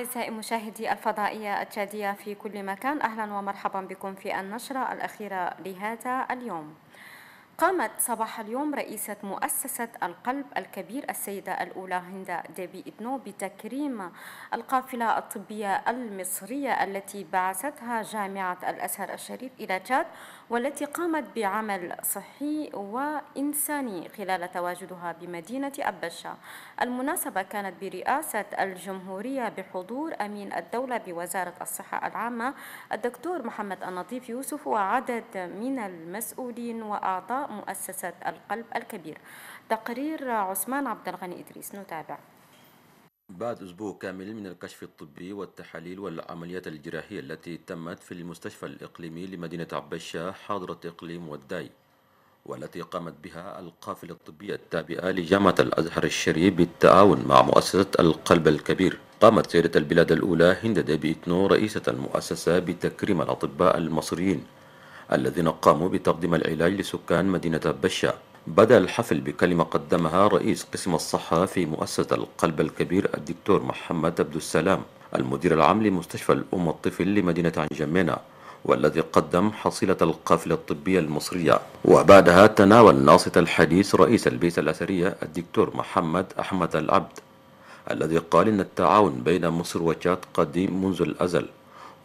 أعزائي مشاهدي الفضائية التشادية في كل مكان أهلا ومرحبا بكم في النشرة الأخيرة لهذا اليوم قامت صباح اليوم رئيسة مؤسسة القلب الكبير السيدة الأولى هند ديبي إبنو بتكريم القافلة الطبية المصرية التي بعثتها جامعة الأزهر الشريف إلى تشاد والتي قامت بعمل صحي وإنساني خلال تواجدها بمدينة أبشة المناسبة كانت برئاسة الجمهورية بحضور أمين الدولة بوزارة الصحة العامة الدكتور محمد النظيف يوسف وعدد من المسؤولين وأعضاء مؤسسة القلب الكبير تقرير عثمان عبد الغني إدريس نتابع بعد أسبوع كامل من الكشف الطبي والتحاليل والعمليات الجراحية التي تمت في المستشفى الإقليمي لمدينة عبشة حاضرة إقليم والداي والتي قامت بها القافلة الطبية التابعة لجامعة الأزهر الشريف بالتعاون مع مؤسسة القلب الكبير قامت سيدة البلاد الأولى هند ديبيتنو رئيسة المؤسسة بتكريم الأطباء المصريين الذين قاموا بتقديم العلاج لسكان مدينة بشا بدأ الحفل بكلمة قدمها رئيس قسم الصحة في مؤسسة القلب الكبير الدكتور محمد عبد السلام المدير العام لمستشفى الأم الطفل لمدينة جمينة والذي قدم حصيلة القافلة الطبية المصرية وبعدها تناول ناصت الحديث رئيس البيت الأثرية الدكتور محمد أحمد العبد الذي قال إن التعاون بين مصر وتشاد قديم منذ الأزل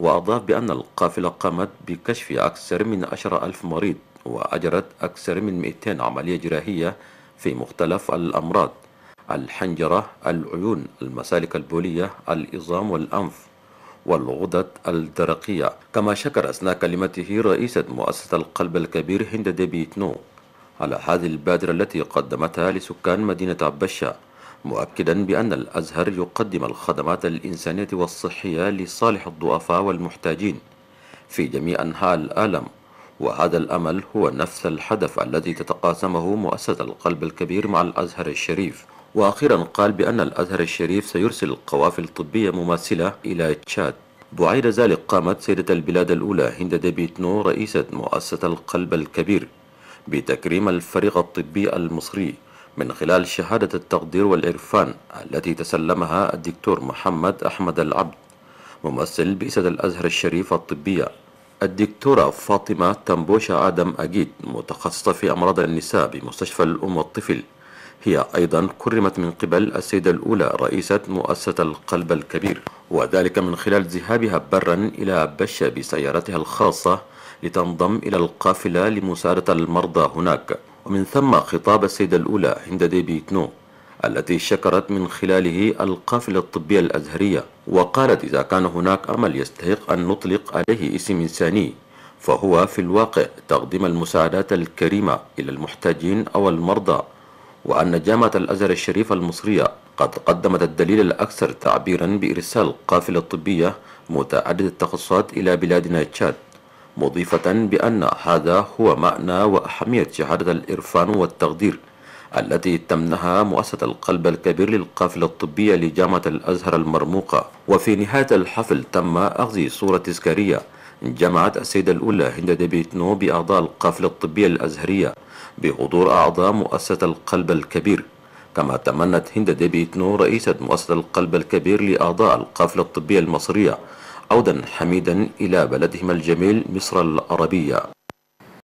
وأضاف بأن القافلة قامت بكشف أكثر من عشر ألف مريض وأجرت أكثر من 200 عملية جراحية في مختلف الأمراض الحنجرة، العيون، المسالك البولية، الإظام والأنف والغدد الدرقية كما شكر أثناء كلمته رئيسة مؤسسة القلب الكبير هند ديبيتنو على هذه البادرة التي قدمتها لسكان مدينة عبشة مؤكدا بأن الأزهر يقدم الخدمات الإنسانية والصحية لصالح الضعفاء والمحتاجين في جميع أنحاء العالم وهذا الأمل هو نفس الهدف الذي تتقاسمه مؤسسة القلب الكبير مع الأزهر الشريف وأخيرا قال بأن الأزهر الشريف سيرسل قوافل طبية مماثلة إلى تشاد بعيد ذلك قامت سيدة البلاد الأولى هند نو رئيسة مؤسسة القلب الكبير بتكريم الفريق الطبي المصري من خلال شهادة التقدير والإرفان التي تسلمها الدكتور محمد أحمد العبد ممثل بئسة الأزهر الشريف الطبية الدكتورة فاطمة تنبوشة آدم أجيد متخصصة في أمراض النساء بمستشفى الأم والطفل هي أيضا كرمت من قبل السيدة الأولى رئيسة مؤسسة القلب الكبير وذلك من خلال ذهابها برا إلى بشة بسيارتها الخاصة لتنضم إلى القافلة لمساعدة المرضى هناك ومن ثم خطاب السيدة الأولى عند ديبي تنو التي شكرت من خلاله القافلة الطبية الأزهرية وقالت إذا كان هناك أمل يستحق أن نطلق عليه اسم إنساني فهو في الواقع تقديم المساعدات الكريمة إلى المحتاجين أو المرضى وأن جامعة الأزهر الشريفة المصرية قد قدمت الدليل الأكثر تعبيرا بإرسال قافلة طبية متعددة التخصصات إلى بلادنا تشاد مضيفة بأن هذا هو معنى وأهمية شهادة الإرفان والتقدير التي تمنها مؤسسة القلب الكبير للقافلة الطبية لجامعة الأزهر المرموقة وفي نهاية الحفل تم أخذ صورة تذكارية جمعت السيدة الأولى هند ديبيتنو بأعضاء القافلة الطبية الأزهرية بحضور أعضاء مؤسسة القلب الكبير كما تمنت هند ديبيتنو رئيسة مؤسسة القلب الكبير لأعضاء القافلة الطبية المصرية عودا حميدا إلى بلدهم الجميل مصر العربية